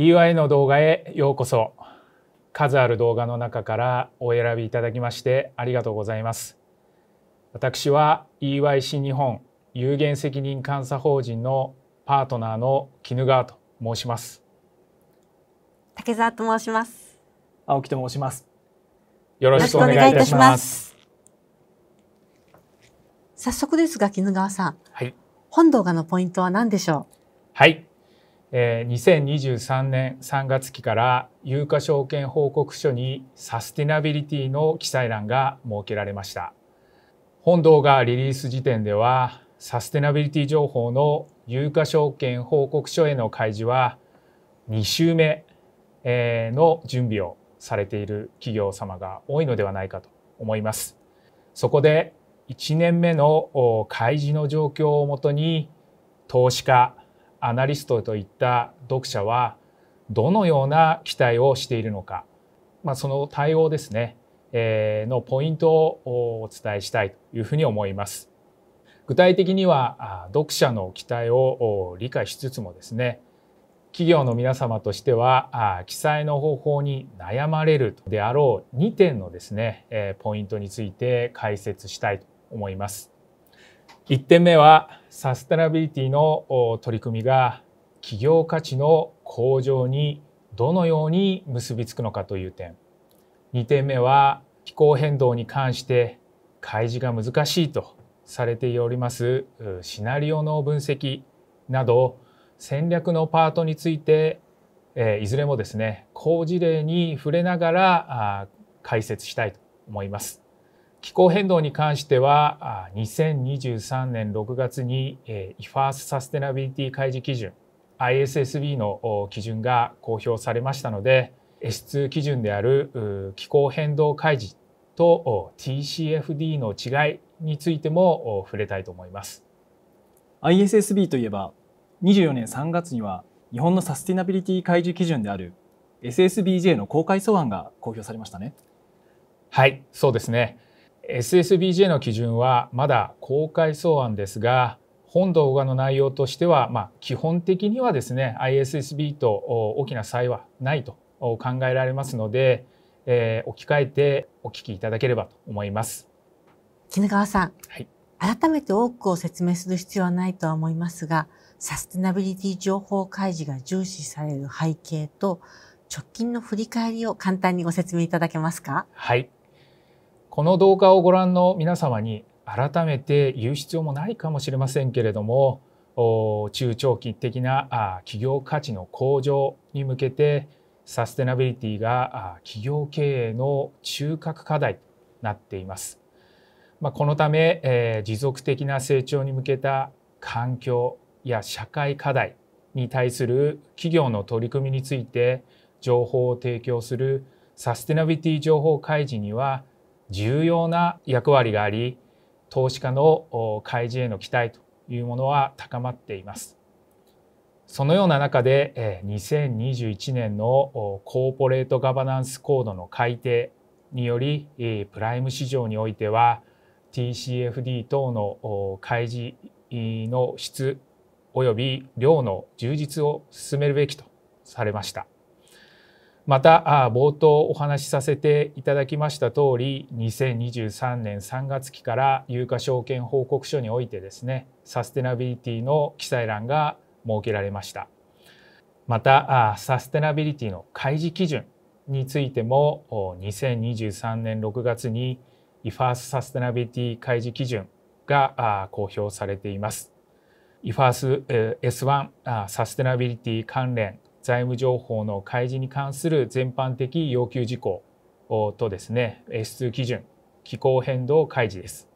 EY の動画へようこそ数ある動画の中からお選びいただきましてありがとうございます私は EY 新日本有限責任監査法人のパートナーの絹川と申します竹澤と申します青木と申しますよろしくお願いいたします早速ですが絹川さん、はい、本動画のポイントは何でしょうはいえー、2023年3月期から有価証券報告書にサスティナビリティの記載欄が設けられました本動画リリース時点ではサステナビリティ情報の有価証券報告書への開示は2週目の準備をされている企業様が多いのではないかと思いますそこで1年目の開示の状況をもとに投資家アナリストといった読者はどのような期待をしているのか、まあ、その対応ですね、えー、のポイントをお伝えしたいというふうに思います。具体的には読者の期待を理解しつつもですね企業の皆様としては記載の方法に悩まれるであろう2点のですねポイントについて解説したいと思います。1点目はサステナビリティの取り組みが企業価値の向上にどのように結びつくのかという点2点目は気候変動に関して開示が難しいとされておりますシナリオの分析など戦略のパートについていずれもですね好事例に触れながら解説したいと思います。気候変動に関しては2023年6月に IFAS サステナビリティ開示基準 ISSB の基準が公表されましたので S2 基準である気候変動開示と TCFD の違いについても触れたいと思います ISSB といえば24年3月には日本のサステナビリティ開示基準である SSBJ の公開素案が公表されましたねはいそうですね SSBJ の基準はまだ公開草案ですが本動画の内容としては、まあ、基本的にはですね ISSB と大きな差異はないと考えられますので、えー、置き換えてお聞きいただければと思います。絹川さん、はい、改めて多くを説明する必要はないとは思いますがサステナビリティ情報開示が重視される背景と直近の振り返りを簡単にご説明いただけますか。はいこの動画をご覧の皆様に改めて言う必要もないかもしれませんけれども中長期的な企業価値の向上に向けてサステナビリティが企業経営の中核課題となっています。まあ、このため、えー、持続的な成長に向けた環境や社会課題に対する企業の取り組みについて情報を提供するサステナビリティ情報開示には重要な役割があり投資家の開示への期待というものは高まっています。そのような中で2021年のコーポレートガバナンスコードの改定によりプライム市場においては TCFD 等の開示の質及び量の充実を進めるべきとされました。また冒頭お話しさせていただきました通り2023年3月期から有価証券報告書においてですねサステナビリティの記載欄が設けられましたまたサステナビリティの開示基準についても2023年6月にフ f ー s サステナビリティ開示基準が公表されています IFAS S1 サステナビリティ関連財務情報の開示に関する全般的要求事項とですね S2 基準気候変動開示です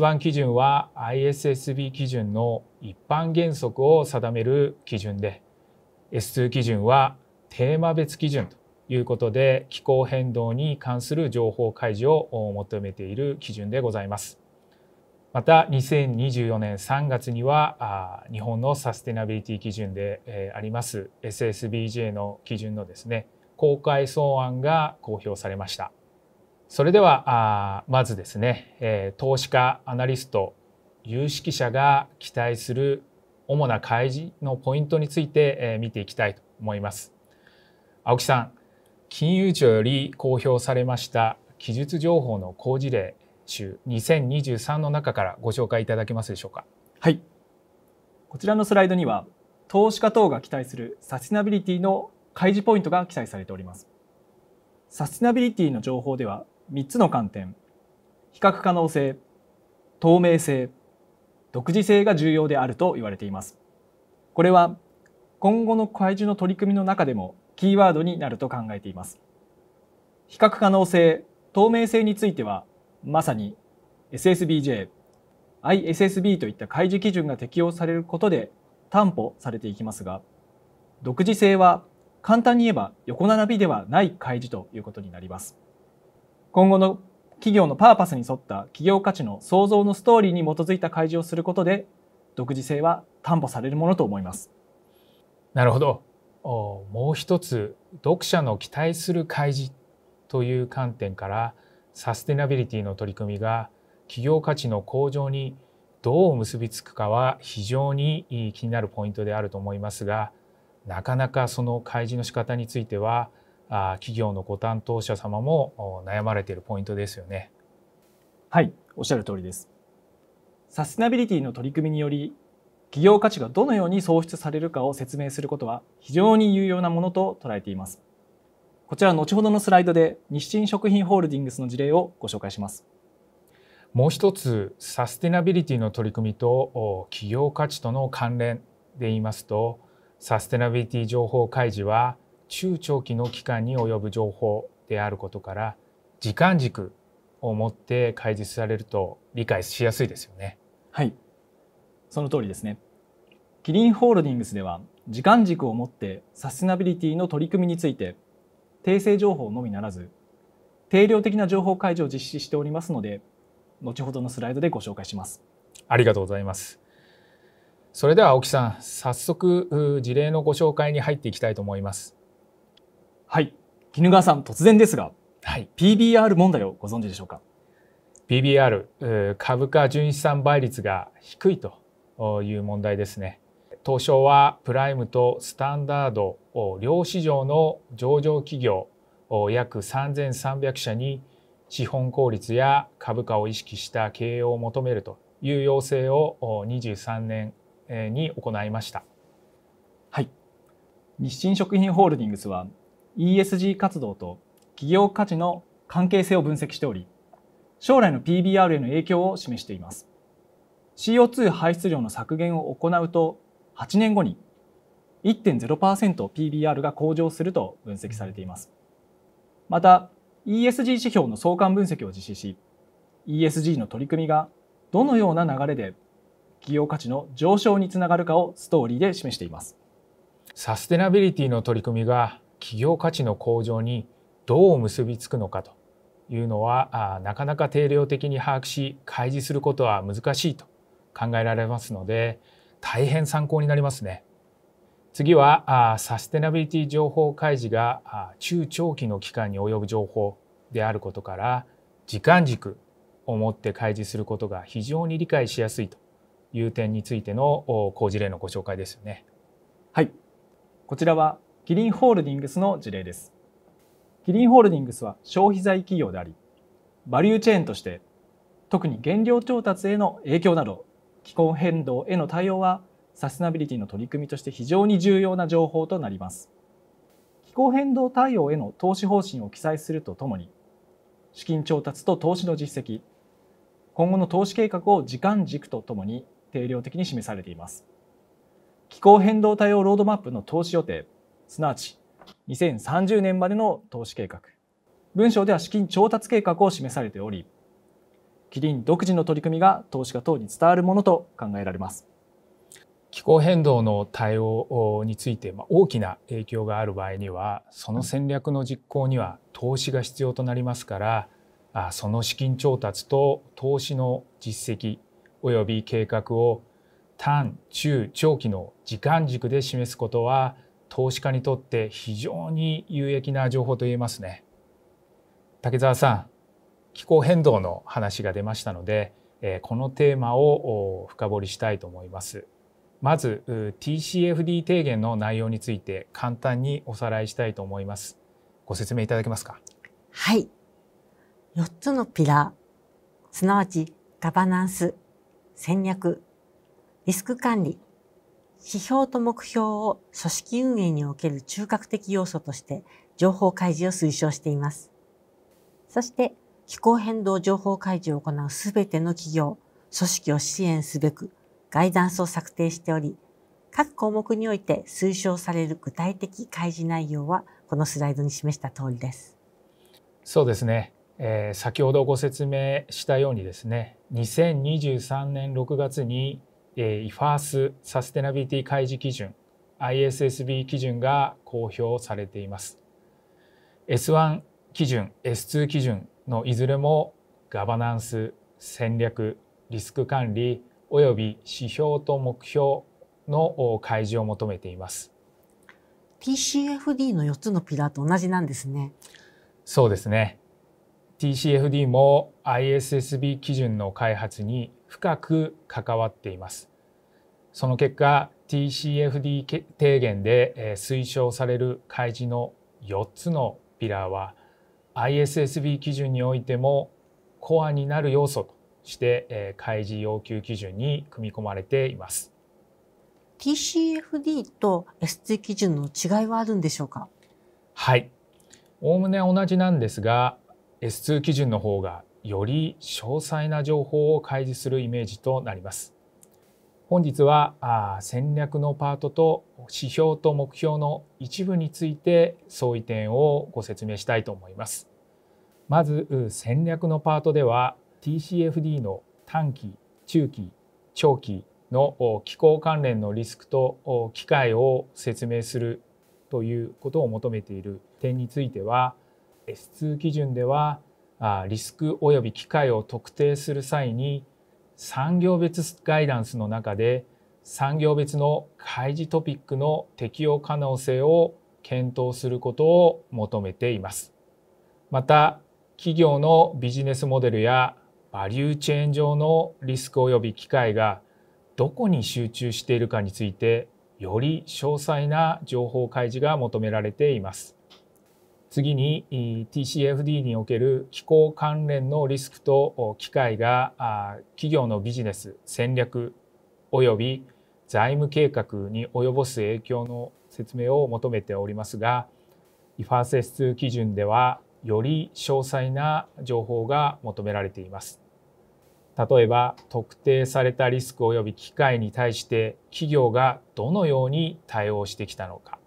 S1 基準は ISSB 基準の一般原則を定める基準で S2 基準はテーマ別基準ということで気候変動に関する情報開示を求めている基準でございます。また2024年3月には日本のサステナビリティ基準であります SSBJ の基準のですね公開草案が公表されましたそれではまずですね投資家アナリスト有識者が期待する主な開示のポイントについて見ていきたいと思います青木さん金融庁より公表されました記述情報の公示例集2023の中からご紹介いただけますでしょうか。はい。こちらのスライドには、投資家等が期待するサステナビリティの開示ポイントが記載されております。サステナビリティの情報では3つの観点、比較可能性、透明性、独自性が重要であると言われています。これは今後の開示の取り組みの中でもキーワードになると考えています。比較可能性、透明性についてはまさに SSBJ、ISSB といった開示基準が適用されることで担保されていきますが、独自性は簡単に言えば横並びではない開示ということになります。今後の企業のパーパスに沿った企業価値の創造のストーリーに基づいた開示をすることで独自性は担保されるものと思います。なるほど。もう一つ読者の期待する開示という観点からサステナビリティの取り組みが企業価値の向上にどう結びつくかは非常に気になるポイントであると思いますがなかなかその開示の仕方については企業のご担当者様も悩まれているポイントですよね。はいおっしゃる通りです。サステナビリティの取り組みにより企業価値がどのように創出されるかを説明することは非常に有用なものと捉えています。こちら後ほどのスライドで日清食品ホールディングスの事例をご紹介します。もう一つサステナビリティの取り組みと企業価値との関連で言いますとサステナビリティ情報開示は中長期の期間に及ぶ情報であることから時間軸を持って開示されると理解しやすいですよね。はいその通りですねキリンホールディングスでは時間軸を持ってサステナビリティの取り組みについて訂正情報のみならず定量的な情報開示を実施しておりますので後ほどのスライドでご紹介しますありがとうございますそれでは青木さん早速事例のご紹介に入っていきたいと思いますはい絹川さん突然ですが、はい、PBR 問題をご存知でしょうか PBR 株価純資産倍率が低いという問題ですね東証はプライムとスタンダード両市場の上場企業約3300社に資本効率や株価を意識した経営を求めるという要請を23年に行いました。はい、日清食品ホールディングスは ESG 活動と企業価値の関係性を分析しており将来の PBR への影響を示しています CO2 排出量の削減を行うと8年後に1.0% PBR が向上すると分析されています。また ESG 指標の相関分析を実施し ESG の取り組みがどのような流れで企業価値の上昇につながるかをストーリーで示していますサステナビリティの取り組みが企業価値の向上にどう結びつくのかというのはなかなか定量的に把握し開示することは難しいと考えられますので大変参考になりますね。次はあサステナビリティ情報開示があ中長期の期間に及ぶ情報であることから時間軸を持って開示することが非常に理解しやすいという点についてのお好事例のご紹介ですよね。はい、こちらはキリンホールディングスの事例です。キリンホールディングスは消費財企業であり、バリューチェーンとして特に原料調達への影響など気候変動への対応はサステナビリティの取り組みとして非常に重要な情報となります気候変動対応への投資方針を記載するとともに資金調達と投資の実績今後の投資計画を時間軸とともに定量的に示されています気候変動対応ロードマップの投資予定すなわち2030年までの投資計画文章では資金調達計画を示されておりキリン独自の取り組みが投資家等に伝わるものと考えられます。気候変動の対応について大きな影響がある場合にはその戦略の実行には投資が必要となりますからその資金調達と投資の実績および計画を短中長期の時間軸で示すことは投資家にとって非常に有益な情報と言えますね。竹澤さん気候変動の話が出ましたので、えこのテーマを深掘りしたいと思います。まず TCFD 提言の内容について簡単におさらいしたいと思います。ご説明いただけますか。はい。4つのピラー、すなわちガバナンス、戦略、リスク管理、指標と目標を組織運営における中核的要素として情報開示を推奨しています。そして気候変動情報開示を行うすべての企業、組織を支援すべくガイダンスを策定しており、各項目において推奨される具体的開示内容はこのスライドに示した通りです。そうですね。えー、先ほどご説明したようにですね、2023年6月に、えー、ファースサステナビリティ開示基準 ISSB 基準が公表されています。S1 基準、S2 基準、のいずれもガバナンス戦略リスク管理および指標と目標の開示を求めています TCFD の4つのピラーと同じなんですねそうですね TCFD も ISSB 基準の開発に深く関わっていますその結果 TCFD 提言で推奨される開示の4つのピラーは ISSB 基準においてもコアになる要素として開示要求基準に組み込まれています TCFD と ST 基準の違いはあるんでしょうかはいおね同じなんですが S2 基準の方がより詳細な情報を開示するイメージとなります本日は戦略のパートと指標と目標の一部について相違点をご説明したいと思います。まず戦略のパートでは TCFD の短期中期長期の気候関連のリスクと機会を説明するということを求めている点については S2 基準ではリスク及び機会を特定する際に産業別ガイダンスの中で産業別の開示トピックの適用可能性を検討することを求めています。また企業のビジネスモデルやバリューチェーン上のリスク及び機会がどこに集中しているかについてより詳細な情報開示が求められています。次に TCFD における気候関連のリスクと機会が企業のビジネス戦略及び財務計画に及ぼす影響の説明を求めておりますが IFRS2 基準ではより詳細な情報が求められています。例えば特定されたリスク及び機会に対して企業がどのように対応してきたのか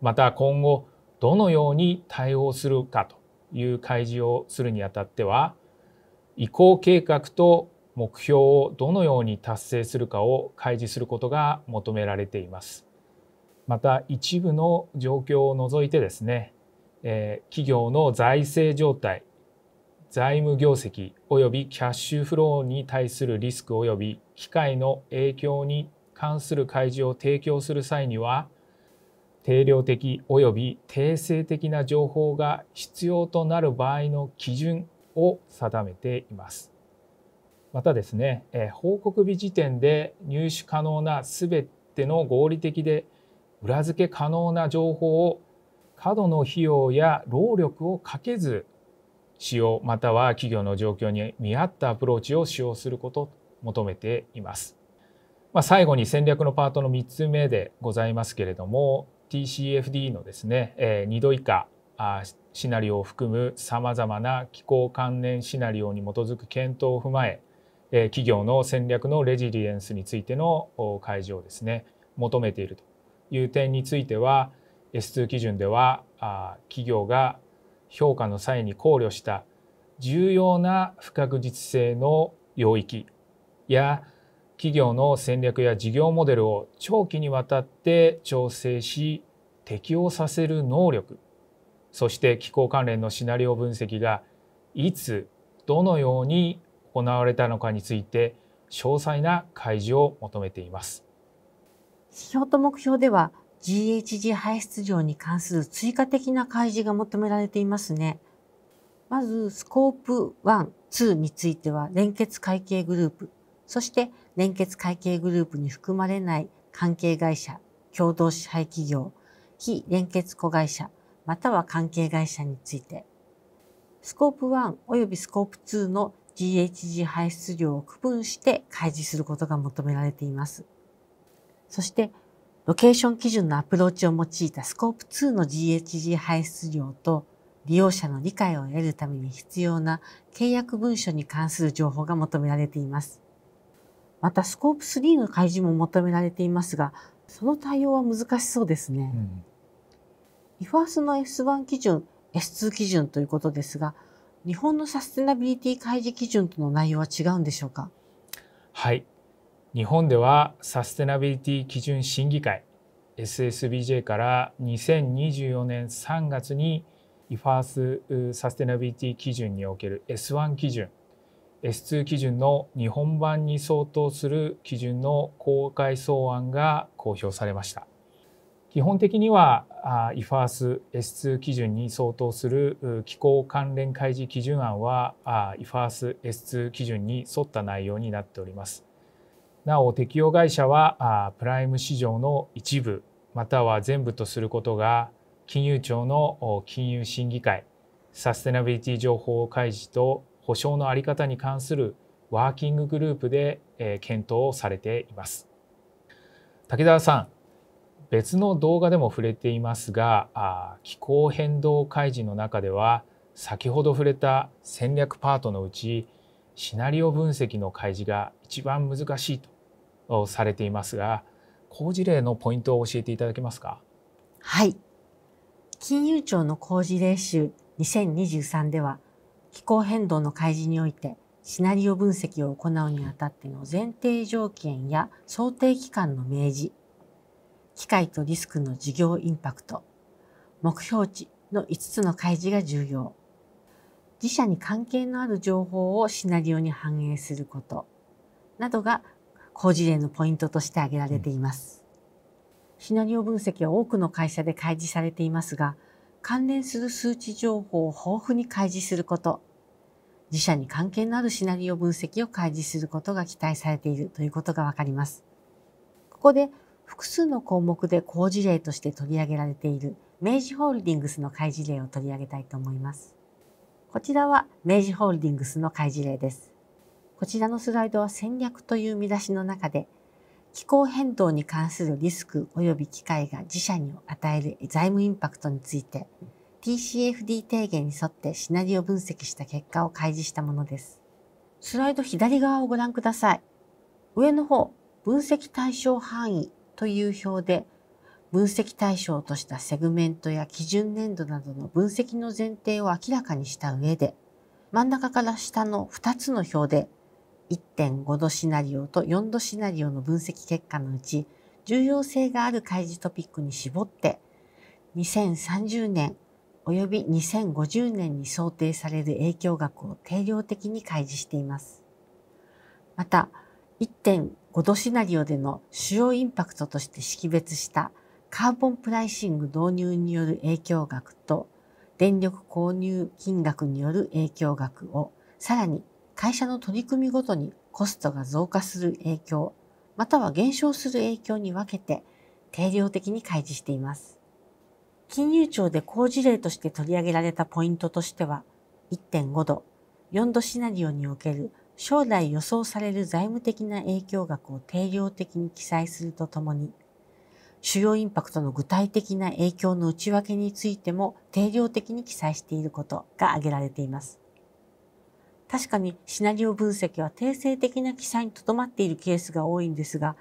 また今後どのように対応するかという開示をするにあたっては移行計画と目標をどのように達成するかを開示することが求められています。また一部の状況を除いてですね、えー、企業の財政状態財務業績及びキャッシュフローに対するリスク及び機械の影響に関する開示を提供する際には定量的及び定性的な情報が必要となる場合の基準を定めています。またですね、え報告日時点で入手可能なすべての合理的で裏付け可能な情報を過度の費用や労力をかけず使用または企業の状況に見合ったアプローチを使用することと求めています。まあ、最後に戦略のパートの3つ目でございますけれども TCFD のですね、え2度以下シナリオを含むさまざまな気候関連シナリオに基づく検討を踏まえ企業の戦略のレジリエンスについての開示をですね求めているという点については S2 基準では企業が評価の際に考慮した重要な不確実性の領域や企業の戦略や事業モデルを長期にわたって調整し適応させる能力そして気候関連のシナリオ分析がいつどのように行われたのかについて詳細な開示を求めています指標と目標では GHG 排出量に関する追加的な開示が求められていますねまずスコープ1、2については連結会計グループそして連結会計グループに含まれない関係会社、共同支配企業、非連結子会社、または関係会社について、スコープ1及びスコープ2の GHG 排出量を区分して開示することが求められています。そして、ロケーション基準のアプローチを用いたスコープ2の GHG 排出量と利用者の理解を得るために必要な契約文書に関する情報が求められています。またスコープ3の開示も求められていますがその対応は難しそうですね。うん、IFAS の S1 基準 S2 基準ということですが日本のサステナビリティ開示基準との内容は違うんでしょうかはい日本ではサステナビリティ基準審議会 SSBJ から2024年3月に IFAS サステナビリティ基準における S1 基準 S2 基準の日本版に相当する基準の公開草案が公表されました。基本的には IFAS S2 基準に相当する気候関連開示基準案は IFAS S2 基準に沿った内容になっております。なお適用会社はプライム市場の一部または全部とすることが金融庁の金融審議会サステナビリティ情報開示と保障のあり方に関するワーキンググループで、え検討をされています。滝沢さん別の動画でも触れていますがあ気候変動開示の中では先ほど触れた戦略パートのうちシナリオ分析の開示が一番難しいとされていますが好事例のポイントを教えていただけますかはい金融庁の工事例集2023では気候変動の開示においてシナリオ分析を行うにあたっての前提条件や想定期間の明示、機会とリスクの事業インパクト、目標値の5つの開示が重要。自社に関係のある情報をシナリオに反映することなどが好事例のポイントとして挙げられています。シナリオ分析は多くの会社で開示されていますが、関連する数値情報を豊富に開示すること、自社に関係のあるシナリオ分析を開示することが期待されているということがわかります。ここで複数の項目で好事例として取り上げられている明治ホールディングスの開示例を取り上げたいと思います。こちらは明治ホールディングスの開示例です。こちらのスライドは戦略という見出しの中で気候変動に関するリスク及び機会が自社に与える財務インパクトについて TCFD 提言に沿ってシナリオ分析した結果を開示したものです。スライド左側をご覧ください。上の方、分析対象範囲という表で分析対象としたセグメントや基準年度などの分析の前提を明らかにした上で、真ん中から下の2つの表で1.5度シナリオと4度シナリオの分析結果のうち、重要性がある開示トピックに絞って、2030年及び2050年に想定される影響額を定量的に開示しています。また、1.5度シナリオでの主要インパクトとして識別したカーボンプライシング導入による影響額と電力購入金額による影響額をさらに会社の取り組みごとにコストが増加する影響、または減少する影響に分けて定量的に開示しています。金融庁で好事例として取り上げられたポイントとしては、1.5度、4度シナリオにおける将来予想される財務的な影響額を定量的に記載するとともに、主要インパクトの具体的な影響の内訳についても定量的に記載していることが挙げられています。確かにシナリオ分析は定性的な記載にとどまっているケースが多いんですが、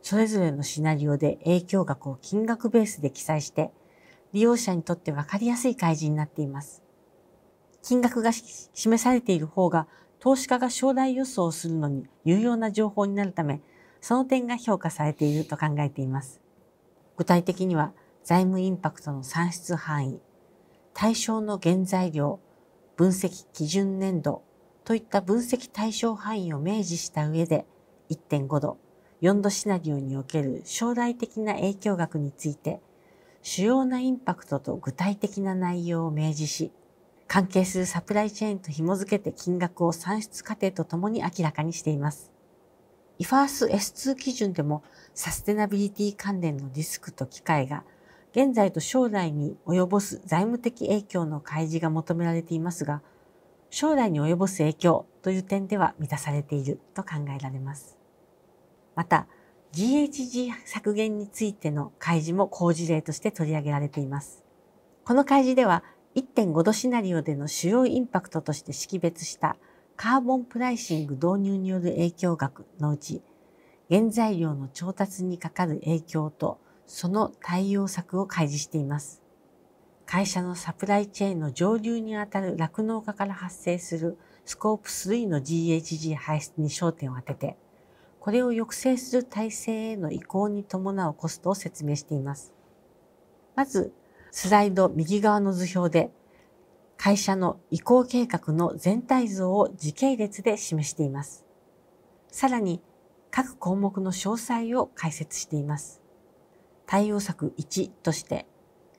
それぞれのシナリオで影響額を金額ベースで記載して、利用者にとって分かりやすい開示になっています。金額が示されている方が、投資家が将来予想をするのに有用な情報になるため、その点が評価されていると考えています。具体的には、財務インパクトの算出範囲、対象の原材料、分析基準年度、といった分析対象範囲を明示した上で1.5度、4度シナリオにおける将来的な影響額について主要なインパクトと具体的な内容を明示し関係するサプライチェーンと紐付けて金額を算出過程とともに明らかにしています。イファース S2 基準でもサステナビリティ関連のリスクと機会が現在と将来に及ぼす財務的影響の開示が求められていますが、将来に及ぼす影響という点では満たされていると考えられます。また、GHG 削減についての開示も工事例として取り上げられています。この開示では1.5度シナリオでの主要インパクトとして識別したカーボンプライシング導入による影響額のうち原材料の調達にかかる影響とその対応策を開示しています。会社のサプライチェーンの上流にあたる酪農家から発生するスコープ3の GHG 排出に焦点を当てて、これを抑制する体制への移行に伴うコストを説明しています。まず、スライド右側の図表で、会社の移行計画の全体像を時系列で示しています。さらに、各項目の詳細を解説しています。対応策1として、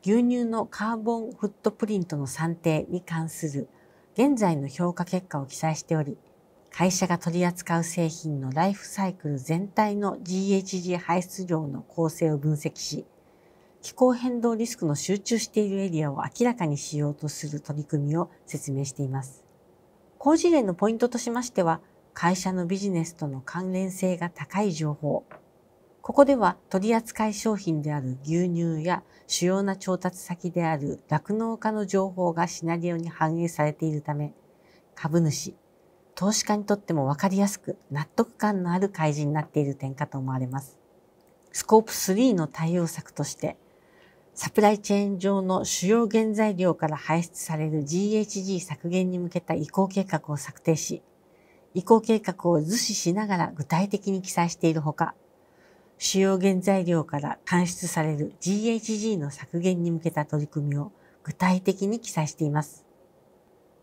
牛乳のカーボンフットプリントの算定に関する現在の評価結果を記載しており、会社が取り扱う製品のライフサイクル全体の GHG 排出量の構成を分析し、気候変動リスクの集中しているエリアを明らかにしようとする取り組みを説明しています。好事例のポイントとしましては、会社のビジネスとの関連性が高い情報、ここでは取扱商品である牛乳や主要な調達先である酪農家の情報がシナリオに反映されているため、株主、投資家にとっても分かりやすく納得感のある開示になっている点かと思われます。スコープ3の対応策として、サプライチェーン上の主要原材料から排出される GHG 削減に向けた移行計画を策定し、移行計画を図示しながら具体的に記載しているほか、主要原材料から産出される GHG の削減に向けた取り組みを具体的に記載しています。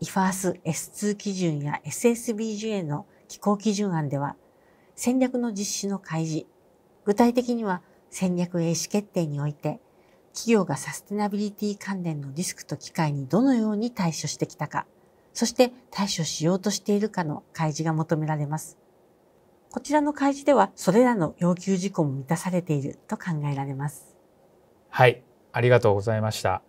IFRS S2 基準や SSBJ の機構基準案では、戦略の実施の開示、具体的には戦略意思決定において、企業がサステナビリティ関連のリスクと機会にどのように対処してきたか、そして対処しようとしているかの開示が求められます。こちらの開示ではそれらの要求事項も満たされていると考えられます。はい、ありがとうございました。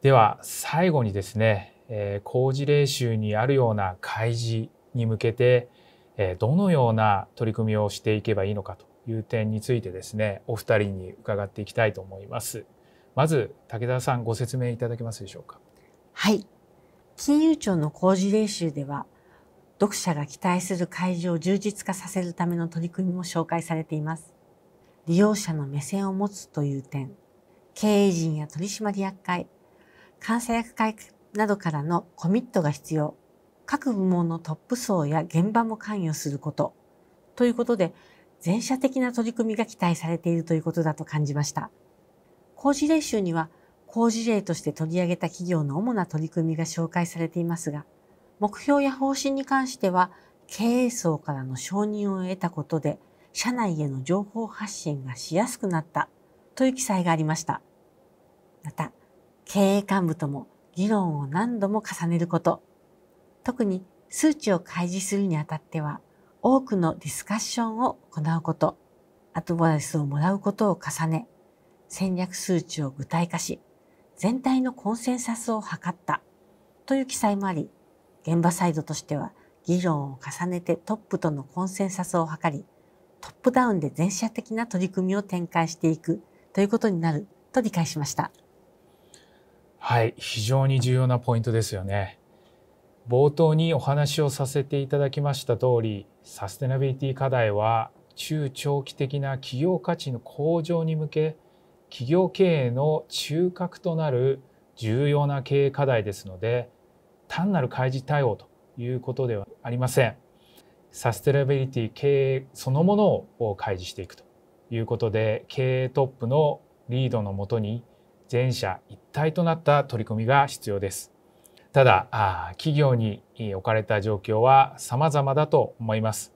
では最後にですね、えー、工事例集にあるような開示に向けて、えー、どのような取り組みをしていけばいいのかという点についてですね、お二人に伺っていきたいと思います。まず武田さんご説明いただけますでしょうか。はい、金融庁の工事例集では読者が期待する会場を充実化させるための取り組みも紹介されています。利用者の目線を持つという点、経営陣や取締役会、監査役会などからのコミットが必要、各部門のトップ層や現場も関与すること、ということで、全社的な取り組みが期待されているということだと感じました。工事練習には、工事例として取り上げた企業の主な取り組みが紹介されていますが、目標や方針に関しては経営層からの承認を得たことで社内への情報発信がしやすくなったという記載がありました。また、経営幹部とも議論を何度も重ねること、特に数値を開示するにあたっては多くのディスカッションを行うこと、アドバイスをもらうことを重ね、戦略数値を具体化し、全体のコンセンサスを図ったという記載もあり、現場サイドとしては議論を重ねてトップとのコンセンサスを図りトップダウンで全社的な取り組みを展開していくということになると理解しましたはい非常に重要なポイントですよね冒頭にお話をさせていただきました通りサステナビリティ課題は中長期的な企業価値の向上に向け企業経営の中核となる重要な経営課題ですので単なる開示対応ということではありません。サステナビリティ経営そのものを開示していくということで経営トップのリードのもとに全社一体となった取り組みが必要です。ただ企業に置かれた状況は様々だと思います。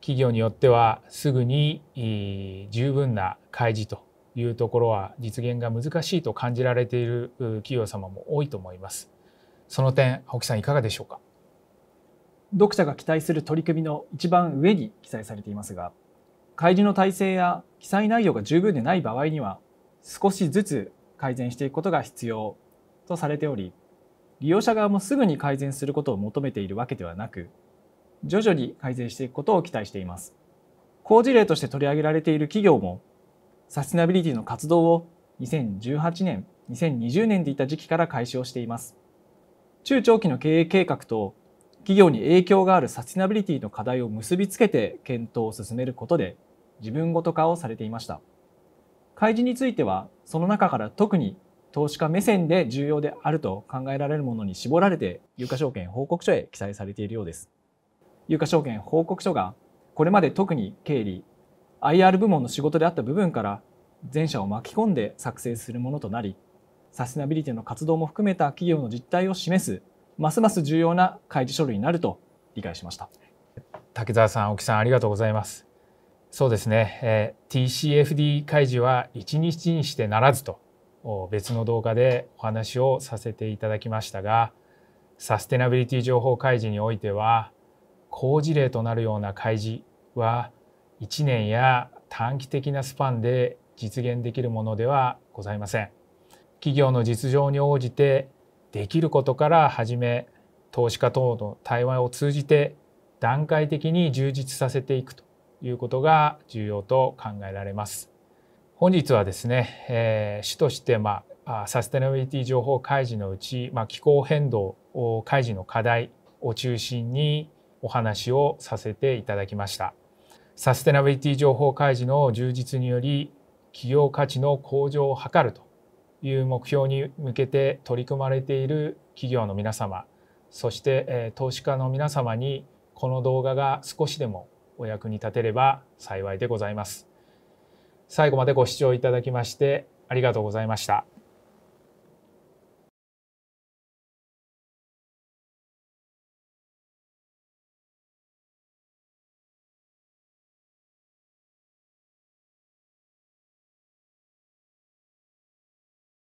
企業によってはすぐに十分な開示というところは実現が難しいと感じられている企業様も多いと思います。その点青木さんいかがでしょうか読者が期待する取り組みの一番上に記載されていますが開示の体制や記載内容が十分でない場合には少しずつ改善していくことが必要とされており利用者側もすぐに改善することを求めているわけではなく徐々に改善していくことを期待しています好事例として取り上げられている企業もサステナビリティの活動を2018年2020年でいた時期から開始をしています中長期の経営計画と企業に影響があるサスティナビリティの課題を結びつけて検討を進めることで自分ごと化をされていました開示についてはその中から特に投資家目線で重要であると考えられるものに絞られて有価証券報告書へ記載されているようです有価証券報告書がこれまで特に経理 IR 部門の仕事であった部分から全社を巻き込んで作成するものとなりサステナビリティの活動も含めた企業の実態を示すますます重要な開示書類になると理解しました竹澤さん沖さんありがとうございますそうですね、えー、TCFD 開示は一日にしてならずと別の動画でお話をさせていただきましたがサステナビリティ情報開示においては好事例となるような開示は1年や短期的なスパンで実現できるものではございません。企業の実情に応じてできることから始め投資家等の対話を通じて段階的に充実させていくということが重要と考えられます。本日はですね、えー、主として、まあ、サステナビリティ情報開示のうち、まあ、気候変動を開示の課題を中心にお話をさせていただきました。サステナビリティ情報開示の充実により企業価値の向上を図るという目標に向けて取り組まれている企業の皆様そして投資家の皆様にこの動画が少しでもお役に立てれば幸いでございます。最後までご視聴いただきましてありがとうございました。